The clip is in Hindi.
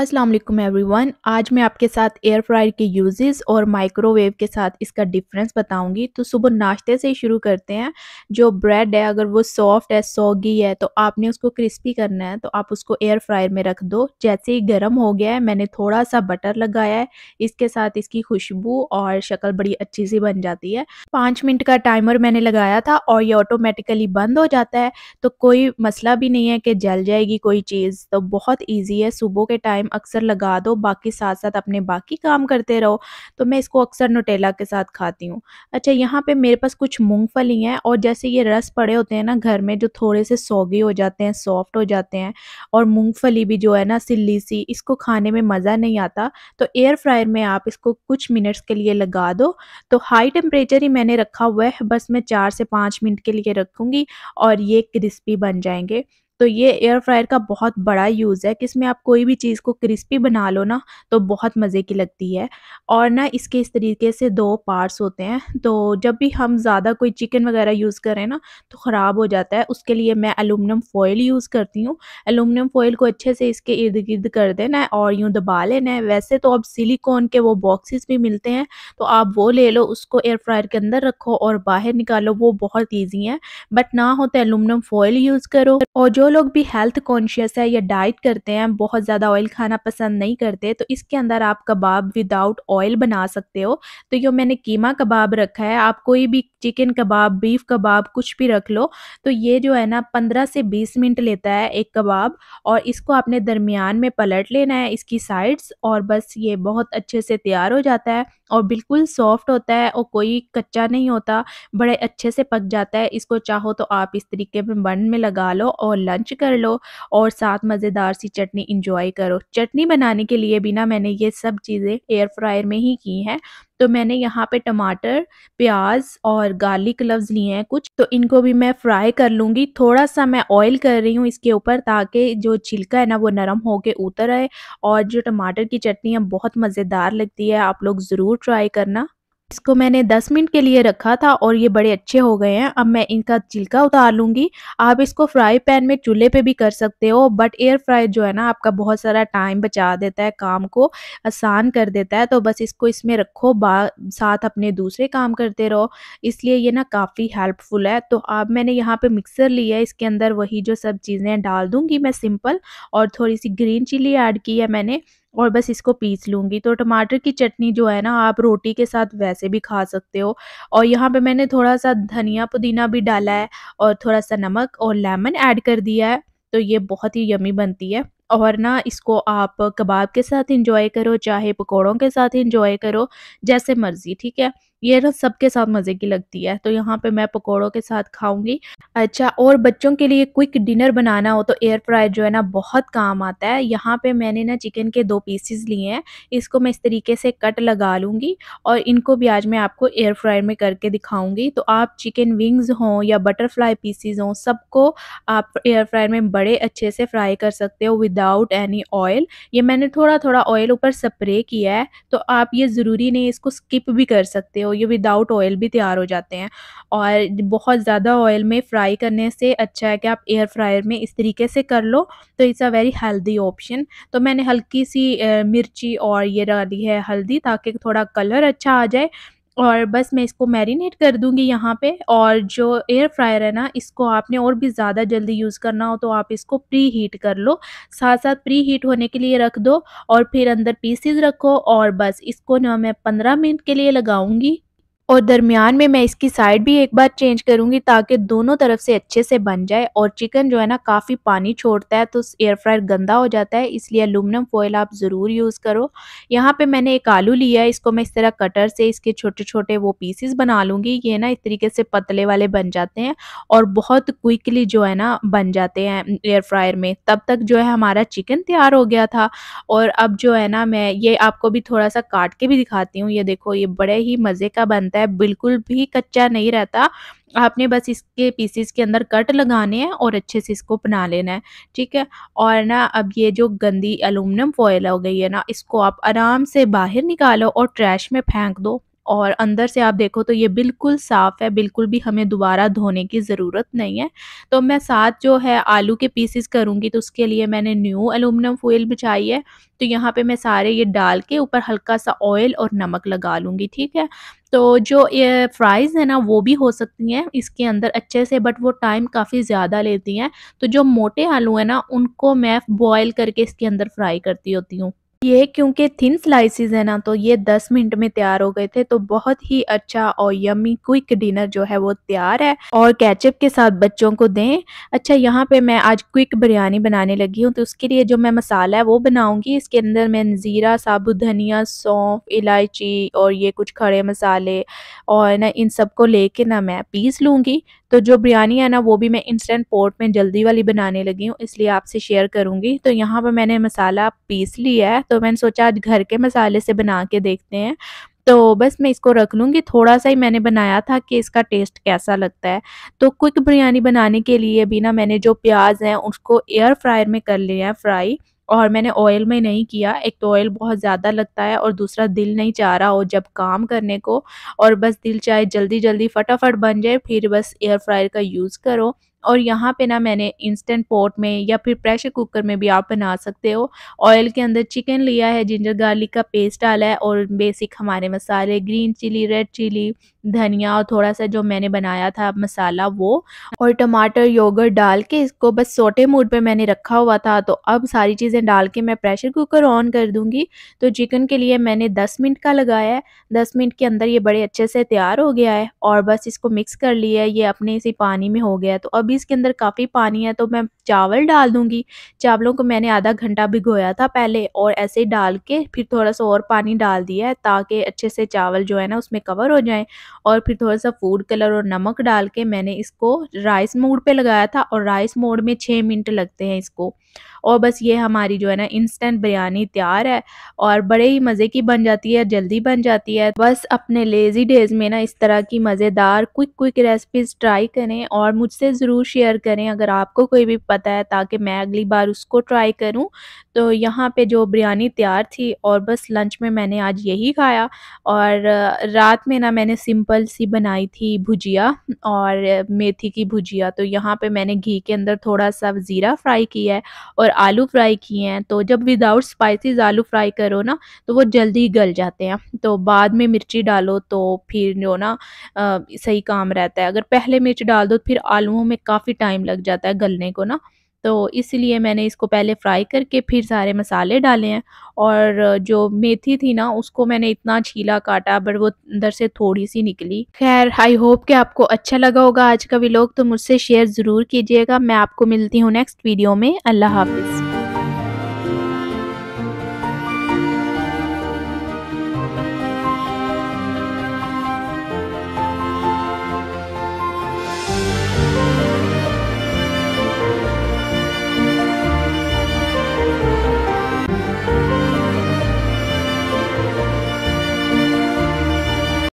अस्सलाम वालेकुम एवरीवन आज मैं आपके साथ एयर फ्रायर के यूजेस और माइक्रोवेव के साथ इसका डिफरेंस बताऊंगी तो सुबह नाश्ते से ही शुरू करते हैं जो ब्रेड है अगर वो सॉफ्ट है सौगी है तो आपने उसको क्रिस्पी करना है तो आप उसको एयर फ्रायर में रख दो जैसे ही गर्म हो गया है मैंने थोड़ा सा बटर लगाया है इसके साथ इसकी खुशबू और शक्ल बड़ी अच्छी सी बन जाती है पाँच मिनट का टाइमर मैंने लगाया था और ये ऑटोमेटिकली बंद हो जाता है तो कोई मसला भी नहीं है कि जल जाएगी कोई चीज़ तो बहुत ईजी है सुबह के टाइम अक्सर लगा दो बाकी साथ साथ अपने बाकी काम करते रहो तो मैं इसको अक्सर नोटेला के साथ खाती हूँ अच्छा यहाँ पे मेरे पास कुछ मूंगफली हैं और जैसे ये रस पड़े होते हैं ना घर में जो थोड़े से सौगी हो जाते हैं सॉफ्ट हो जाते हैं और मूँगफली भी जो है ना सिल्ली सी इसको खाने में मज़ा नहीं आता तो एयर फ्रायर में आप इसको कुछ मिनट्स के लिए लगा दो तो हाई टेम्परेचर ही मैंने रखा हुआ है बस मैं चार से पाँच मिनट के लिए रखूँगी और ये क्रिस्पी बन जाएंगे तो ये एयर फ्रायर का बहुत बड़ा यूज़ है कि इसमें आप कोई भी चीज़ को क्रिस्पी बना लो ना तो बहुत मज़े की लगती है और ना इसके इस तरीके से दो पार्ट्स होते हैं तो जब भी हम ज़्यादा कोई चिकन वगैरह यूज़ करें ना तो ख़राब हो जाता है उसके लिए मैं अलूमिनियम फॉइल यूज़ करती हूँ अलूमिनियम फॉइल को अच्छे से इसके इर्द गिर्द कर देना है और यूँ दबा लेना है वैसे तो अब सिलीकोन के वो बॉक्सेस भी मिलते हैं तो आप वो ले लो उसको एयर फ्रायर के अंदर रखो और बाहर निकालो वो बहुत ईजी है बट ना हो तो एलुमिनियम फ़ॉयल यूज़ करो और जो लोग भी हेल्थ कॉन्शियस है या डाइट करते हैं बहुत ज़्यादा ऑयल खाना पसंद नहीं करते तो इसके अंदर आप कबाब विदाउट ऑयल बना सकते हो तो ये मैंने कीमा कबाब रखा है आप कोई भी चिकन कबाब बीफ कबाब कुछ भी रख लो तो ये जो है ना पंद्रह से बीस मिनट लेता है एक कबाब और इसको आपने दरमियान में पलट लेना है इसकी साइड्स और बस ये बहुत अच्छे से तैयार हो जाता है और बिल्कुल सॉफ्ट होता है और कोई कच्चा नहीं होता बड़े अच्छे से पक जाता है इसको चाहो तो आप इस तरीके में बन में लगा लो और लंच लंच कर लो और साथ मज़ेदार सी चटनी इंजॉय करो चटनी बनाने के लिए भी ना मैंने ये सब चीज़ें एयर फ्रायर में ही की हैं तो मैंने यहाँ पे टमाटर प्याज और गार्लिक लव्स लिए हैं कुछ तो इनको भी मैं फ्राई कर लूँगी थोड़ा सा मैं ऑयल कर रही हूँ इसके ऊपर ताकि जो छिलका है ना वो नरम होके उतर आए और जो टमाटर की चटनी है बहुत मज़ेदार लगती है आप लोग ज़रूर ट्राई करना इसको मैंने 10 मिनट के लिए रखा था और ये बड़े अच्छे हो गए हैं अब मैं इनका छिलका उतार लूँगी आप इसको फ्राई पैन में चूल्हे पे भी कर सकते हो बट एयर फ्राई जो है ना आपका बहुत सारा टाइम बचा देता है काम को आसान कर देता है तो बस इसको इसमें रखो साथ अपने दूसरे काम करते रहो इसलिए ये ना काफ़ी हेल्पफुल है तो अब मैंने यहाँ पर मिक्सर लिया है इसके अंदर वही जो सब चीज़ें डाल दूँगी मैं सिंपल और थोड़ी सी ग्रीन चिली ऐड की है मैंने और बस इसको पीस लूँगी तो टमाटर की चटनी जो है ना आप रोटी के साथ वैसे भी खा सकते हो और यहाँ पे मैंने थोड़ा सा धनिया पुदीना भी डाला है और थोड़ा सा नमक और लेमन ऐड कर दिया है तो ये बहुत ही यमी बनती है और ना इसको आप कबाब के साथ इंजॉय करो चाहे पकौड़ों के साथ इंजॉय करो जैसे मर्ज़ी ठीक है ये ना सबके साथ मज़े की लगती है तो यहाँ पे मैं पकौड़ों के साथ खाऊंगी अच्छा और बच्चों के लिए क्विक डिनर बनाना हो तो एयर फ्राई जो है ना बहुत काम आता है यहाँ पे मैंने ना चिकन के दो पीसेस लिए हैं इसको मैं इस तरीके से कट लगा लूँगी और इनको भी आज मैं आपको एयर फ्रायर में करके दिखाऊँगी तो आप चिकन विंग्स हों या बटरफ्लाई पीसीज हों सबको आप एयर फ्रायर में बड़े अच्छे से फ्राई कर सकते हो विद विदाउट एनी ऑयल ये मैंने थोड़ा थोड़ा ऑयल ऊपर स्प्रे किया है तो आप ये ज़रूरी नहीं इसको स्किप भी कर सकते हो ये विदाउट ऑयल भी तैयार हो जाते हैं और बहुत ज़्यादा ऑयल में फ्राई करने से अच्छा है कि आप एयर फ्रायर में इस तरीके से कर लो तो it's a very healthy option तो मैंने हल्की सी मिर्ची और ये डाली है हल्दी ताकि थोड़ा कलर अच्छा आ जाए और बस मैं इसको मैरिनेट कर दूँगी यहाँ पे और जो एयर फ्रायर है ना इसको आपने और भी ज़्यादा जल्दी यूज़ करना हो तो आप इसको प्री हीट कर लो साथ साथ प्री हीट होने के लिए रख दो और फिर अंदर पीसीज रखो और बस इसको ना मैं पंद्रह मिनट के लिए लगाऊँगी और दरमियान में मैं इसकी साइड भी एक बार चेंज करूँगी ताकि दोनों तरफ से अच्छे से बन जाए और चिकन जो है ना काफ़ी पानी छोड़ता है तो एयर फ्रायर गंदा हो जाता है इसलिए एलुमिनियम फॉइल आप ज़रूर यूज़ करो यहाँ पे मैंने एक आलू लिया है इसको मैं इस तरह कटर से इसके छोटे छोटे वो पीसीस बना लूँगी ये ना इस तरीके से पतले वाले बन जाते हैं और बहुत क्विकली जो है ना बन जाते हैं एयर फ्रायर में तब तक जो है हमारा चिकन तैयार हो गया था और अब जो है ना मैं ये आपको भी थोड़ा सा काट के भी दिखाती हूँ ये देखो ये बड़े ही मज़े का बनता है है बिल्कुल भी कच्चा नहीं रहता आपने बस इसके पीसीस के अंदर कट लगाने हैं और अच्छे से इसको बना लेना है ठीक है और ना अब ये जो गंदी एलुमिनियम फॉयल हो गई है ना इसको आप आराम से बाहर निकालो और ट्रैश में फेंक दो और अंदर से आप देखो तो ये बिल्कुल साफ़ है बिल्कुल भी हमें दोबारा धोने की ज़रूरत नहीं है तो मैं साथ जो है आलू के पीसेस करूँगी तो उसके लिए मैंने न्यू एलुमिनियम फोइल बिछाई है तो यहाँ पे मैं सारे ये डाल के ऊपर हल्का सा ऑयल और नमक लगा लूँगी ठीक है तो जो फ्राइज़ है ना वो भी हो सकती हैं इसके अंदर अच्छे से बट वो टाइम काफ़ी ज़्यादा लेती हैं तो जो मोटे आलू हैं ना उनको मैं बॉयल करके इसके अंदर फ्राई करती होती हूँ ये क्योंकि थिन स्लाइसिस है ना तो ये 10 मिनट में तैयार हो गए थे तो बहुत ही अच्छा और यमी क्विक डिनर जो है वो तैयार है और कैचअप के साथ बच्चों को दें अच्छा यहाँ पे मैं आज क्विक बिरयानी बनाने लगी हूँ तो उसके लिए जो मैं मसाला है वो बनाऊंगी इसके अंदर मैं जीरा साबुत धनिया सौंफ इलायची और ये कुछ खड़े मसाले और ना इन सबको लेके ना मैं पीस लूँगी तो जो बिरयानी है ना वो भी मैं इंस्टेंट पोर्ट में जल्दी वाली बनाने लगी हूँ इसलिए आपसे शेयर करूँगी तो यहाँ पर मैंने मसाला पीस लिया है तो मैंने सोचा आज घर के मसाले से बना के देखते हैं तो बस मैं इसको रख लूँगी थोड़ा सा ही मैंने बनाया था कि इसका टेस्ट कैसा लगता है तो क्विक बिरयानी बनाने के लिए भी ना मैंने जो प्याज हैं उसको एयर फ्रायर में कर लिया है फ्राई और मैंने ऑयल में नहीं किया एक तो ऑयल बहुत ज़्यादा लगता है और दूसरा दिल नहीं चाह रहा हो जब काम करने को और बस दिल चाहे जल्दी जल्दी फटाफट बन जाए फिर बस एयर फ्रायर का यूज़ करो और यहाँ पे ना मैंने इंस्टेंट पॉट में या फिर प्रेशर कुकर में भी आप बना सकते हो ऑयल के अंदर चिकन लिया है जिंजर गार्लिक का पेस्ट डाला है और बेसिक हमारे मसाले ग्रीन चिली रेड चिली धनिया और थोड़ा सा जो मैंने बनाया था मसाला वो और टमाटर योगर डाल के इसको बस सोटे मूड पे मैंने रखा हुआ था तो अब सारी चीज़ें डाल के मैं प्रेशर कुकर ऑन कर दूंगी तो चिकन के लिए मैंने 10 मिनट का लगाया है दस मिनट के अंदर ये बड़े अच्छे से तैयार हो गया है और बस इसको मिक्स कर लिया है ये अपने इसी पानी में हो गया है तो अब अभी इसके अंदर काफ़ी पानी है तो मैं चावल डाल दूंगी चावलों को मैंने आधा घंटा भिगोया था पहले और ऐसे डाल के फिर थोड़ा सा और पानी डाल दिया है ताकि अच्छे से चावल जो है ना उसमें कवर हो जाए और फिर थोड़ा सा फूड कलर और नमक डाल के मैंने इसको राइस मोड पर लगाया था और राइस मोड में छः मिनट लगते हैं इसको और बस ये हमारी जो है ना इंस्टेंट बिरयानी तैयार है और बड़े ही मज़े की बन जाती है जल्दी बन जाती है बस अपने लेज़ी डेज़ में ना इस तरह की मज़ेदार क्विक क्विक रेसिपीज़ ट्राई करें और मुझसे ज़रूर ज़रूर शेयर करें अगर आपको कोई भी पता है ताकि मैं अगली बार उसको ट्राई करूं तो यहाँ पे जो बिरयानी तैयार थी और बस लंच में मैंने आज यही खाया और रात में ना मैंने सिंपल सी बनाई थी भुजिया और मेथी की भुजिया तो यहाँ पे मैंने घी के अंदर थोड़ा सा ज़ीरा फ्राई किया है और आलू फ्राई किए हैं तो जब विदाउट स्पाइसिस आलू फ्राई करो ना तो वो जल्दी गल जाते हैं तो बाद में मिर्ची डालो तो फिर जो ना आ, सही काम रहता है अगर पहले मिर्च डाल दो तो फिर आलूओं में काफ़ी टाइम लग जाता है गलने को ना तो इसलिए मैंने इसको पहले फ्राई करके फिर सारे मसाले डाले हैं और जो मेथी थी ना उसको मैंने इतना छीला काटा बट वो अंदर से थोड़ी सी निकली खैर आई होप कि आपको अच्छा लगा होगा आज का व्लॉग तो मुझसे शेयर ज़रूर कीजिएगा मैं आपको मिलती हूँ नेक्स्ट वीडियो में अल्लाह हाफिज़